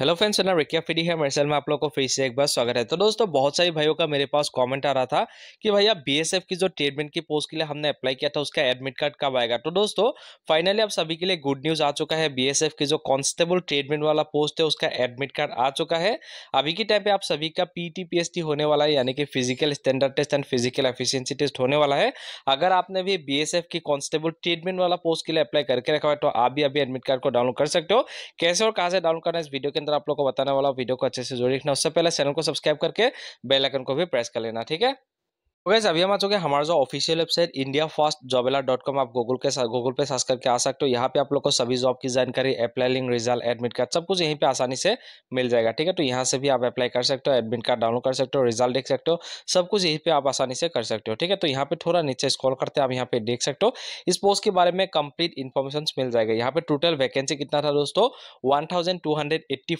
hello friends ना रिक्या फिडी है मेरे में आप लोग को फिर से एक बार स्वागत है तो दोस्तों बहुत सारे भाइयों का मेरे पास कमेंट आ रहा था कि भैया बीएसएफ की जो ट्रीटमेंट की पोस्ट के लिए हमने अप्लाई किया था उसका एडमिट कार्ड कब आएगा तो दोस्तों फाइनली आप सभी के लिए गुड न्यूज़ आ चुका है बी की जो कॉन्स्टेबल ट्रीटमेंट वाला पोस्ट है उसका एडमिट कार्ड आ चुका है अभी के टाइम पर आप सभी का पी होने वाला है यानी कि physical standard test and physical efficiency test होने वाला है अगर आपने भी बी की कॉन्स्टेबल ट्रीटमेंट वाला पोस्ट के लिए अप्लाई करके रखा है तो आप भी अभी एडमिट कार्ड को डाउनलोड कर सकते हो कैसे और कहाँ से डाउनलोड करना इस वीडियो के अंदर अंदर आप लोग को बताने वाला वीडियो को अच्छे से जोड़ रखना उससे पहले चैनल को सब्सक्राइब करके बेलाइकन को भी प्रेस कर लेना ठीक है वैसे अभी हम आ चुके हैं हमारा जो ऑफिशियल वेबसाइट इंडिया फास्ट जॉबेला डॉट कॉम आप गूगल के साथ गूगल पे सर्च करके आ सकते हो यहाँ पे आप लोग को सभी जॉब की जानकारी apply link result admit card सब कुछ यहीं पे आसानी से मिल जाएगा ठीक है तो यहाँ से भी आप अप्लाई कर सकते हो एडमिट कार्ड डाउनलोड कर सकते हो रिजल्ट देख सकते हो सब कुछ यहीं पर आप आसानी से कर सकते हो ठीक है तो यहाँ पे थोड़ा नीचे स्कॉल करते हैं आप यहाँ पे देख सकते हो इस पोस्ट के बारे में कंप्लीट इन्फॉर्मेशन मिल जाएगा यहाँ पे टोटल वैकेंसी कितना था दोस्तों वन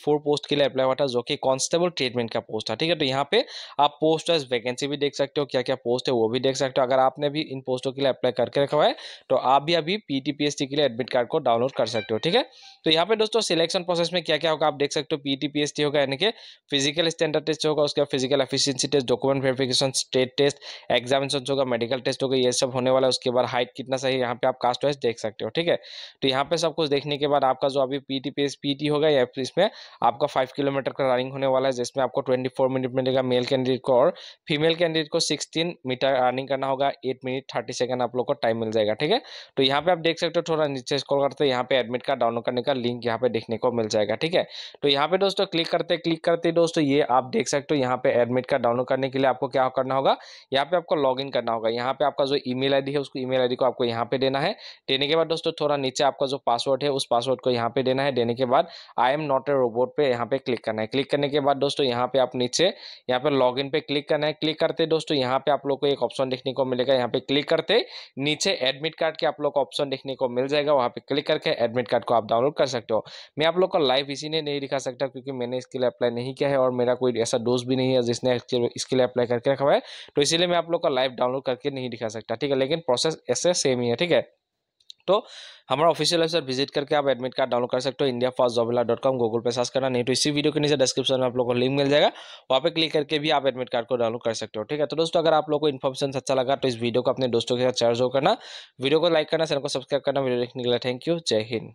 पोस्ट के लिए अप्लाई हुआ था जो कि कॉन्स्टेबल ट्रीटमेंट का पोस्ट था ठीक है तो यहाँ पे आप पोस्ट वाइज वैकेंसी भी देख सकते हो क्या क्या पोस्ट है वो भी देख सकते हो अगर आपने भी इन पोस्टों के लिए अप्लाई करके रखा है तो आप भी अभी पी के लिए एडमिट कार्ड को डाउनलोड कर सकते हो ठीक है तो यहाँ पे दोस्तों सिलेक्शन प्रोसेस में क्या क्या होगा आप देख सकते हो पी होगा यानी कि फिजिकल स्टैंडर्ड टेस्ट होगा उसके बाद physical efficiency test document verification state test examination होगा मेडिकल टेस्ट होगा ये सब होने वाला है उसके बाद हाइट कितना सही यहाँ पे आप कास्ट वाइज देख सकते हो ठीक है तो यहाँ पे सब कुछ देखने के बाद आपका जो अभी पी टी होगा या इसमें आपका फाइव किलोमीटर का रनिंग होने वाला है जिसमें आपको ट्वेंटी मिनट मिलेगा मेल कैंडिडेट को और फीमेल कैंडिडेट को सिक्सटी तीन मीटर रनिंग करना होगा एट मिनट थर्टी सेकेंड आप लोग को टाइम मिल जाएगा ठीक है तो यहाँ पे आप देख सकते हो थोड़ा नीचे स्कॉल करते हैं यहाँ पे एडमिट कार्ड डाउनलोड करने का लिंक यहाँ पे देखने को मिल जाएगा ठीक है तो यहाँ पे दोस्तों क्लिक करते क्लिक करते दोस्तों ये आप देख सकते हो यहाँ पे एडमिट कार्ड डाउनलोड करने के लिए आपको क्या करना होगा यहाँ पे आपको लॉग करना होगा यहाँ पे आपका जो ई मेल है उसको ई मेल को आपको यहाँ पे देना है देने के बाद दोस्तों थोड़ा नीचे आपका जो पासवर्ड है उस पासवर्ड को यहाँ पे देना है देने के बाद I am not a robot पे यहाँ पे क्लिक करना है क्लिक करने के बाद दोस्तों यहाँ पे आप नीचे यहाँ पे लॉग पे क्लिक करना है क्लिक करते दोस्तों यहाँ पे पे आप लोग को एक ऑप्शन देखने को मिलेगा यहाँ पे क्लिक करते नीचे एडमिट कार्ड के आप लोग को ऑप्शन देखने को मिल जाएगा वहाँ पे क्लिक करके एडमिट कार्ड को आप डाउनलोड कर सकते हो मैं आप लोग को लाइव इसी ने नहीं दिखा सकता क्योंकि मैंने इसके लिए अप्लाई नहीं किया है और मेरा कोई ऐसा दोस्त भी नहीं है जिसने इसके लिए अप्लाई करके रखा है तो इसीलिए मैं आप लोग को लाइव डाउनलोड करके नहीं दिखा सकता ठीक है लेकिन प्रोसेस ऐसे सेम ही है ठीक है सकते हो हमारा ऑफिशियल वेबसाइट विजिट करके आप एडमिट कार्ड डाउनलोड कर सकते हो इंडिया फर्स्ट जॉबला डॉट कॉम गूगल पे सर्च करना नहीं तो इसी वीडियो के नीचे डिस्क्रिप्शन में आप लोगों को लिंक मिल जाएगा वहाँ पे क्लिक करके भी आप एडमिट कार्ड को डाउनलोड कर सकते हो ठीक है तो दोस्तों अगर आप लोगों को इन्फॉर्मेशन अच्छा लगा तो इस वीडियो को अपने दोस्तों के साथ शेयर जो करना वीडियो को लाइक करना चैनल को सब्सक्राइब करना वीडियो देखने के लिए थैंक यू जय हिंद